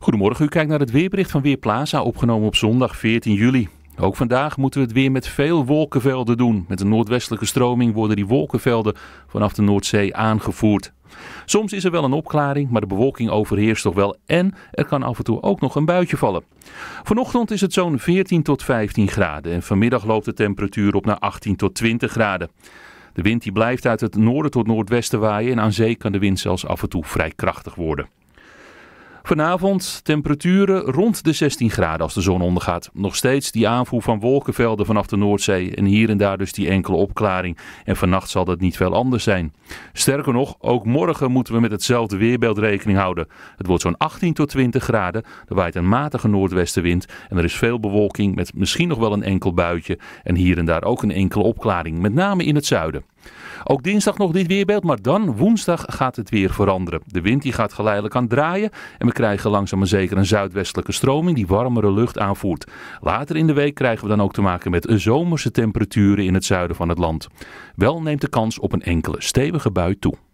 Goedemorgen, u kijkt naar het weerbericht van Weerplaza, opgenomen op zondag 14 juli. Ook vandaag moeten we het weer met veel wolkenvelden doen. Met een noordwestelijke stroming worden die wolkenvelden vanaf de Noordzee aangevoerd. Soms is er wel een opklaring, maar de bewolking overheerst toch wel en er kan af en toe ook nog een buitje vallen. Vanochtend is het zo'n 14 tot 15 graden en vanmiddag loopt de temperatuur op naar 18 tot 20 graden. De wind die blijft uit het noorden tot noordwesten waaien en aan zee kan de wind zelfs af en toe vrij krachtig worden. Vanavond temperaturen rond de 16 graden als de zon ondergaat. Nog steeds die aanvoer van wolkenvelden vanaf de Noordzee en hier en daar dus die enkele opklaring. En vannacht zal dat niet veel anders zijn. Sterker nog, ook morgen moeten we met hetzelfde weerbeeld rekening houden. Het wordt zo'n 18 tot 20 graden. Er waait een matige noordwestenwind en er is veel bewolking met misschien nog wel een enkel buitje en hier en daar ook een enkele opklaring, met name in het zuiden. Ook dinsdag nog dit weerbeeld, maar dan woensdag gaat het weer veranderen. De wind die gaat geleidelijk aan draaien en we krijgen langzaam maar zeker een zuidwestelijke stroming die warmere lucht aanvoert. Later in de week krijgen we dan ook te maken met zomerse temperaturen in het zuiden van het land. Wel neemt de kans op een enkele stevige bui toe.